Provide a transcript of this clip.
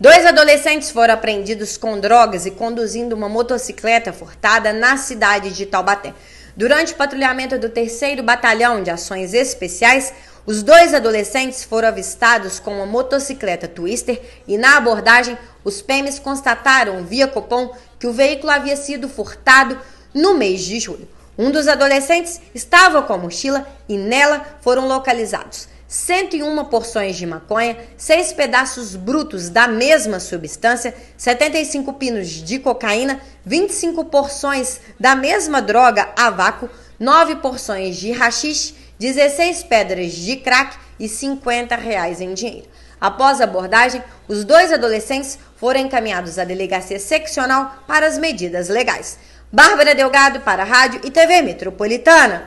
Dois adolescentes foram apreendidos com drogas e conduzindo uma motocicleta furtada na cidade de Taubaté. Durante o patrulhamento do 3 Batalhão de Ações Especiais, os dois adolescentes foram avistados com uma motocicleta Twister e, na abordagem, os PEMES constataram via Copom que o veículo havia sido furtado no mês de julho. Um dos adolescentes estava com a mochila e nela foram localizados 101 porções de maconha, 6 pedaços brutos da mesma substância, 75 pinos de cocaína, 25 porções da mesma droga a vácuo, 9 porções de rachixe, 16 pedras de crack e 50 reais em dinheiro. Após a abordagem, os dois adolescentes foram encaminhados à delegacia seccional para as medidas legais. Bárbara Delgado para a Rádio e TV Metropolitana.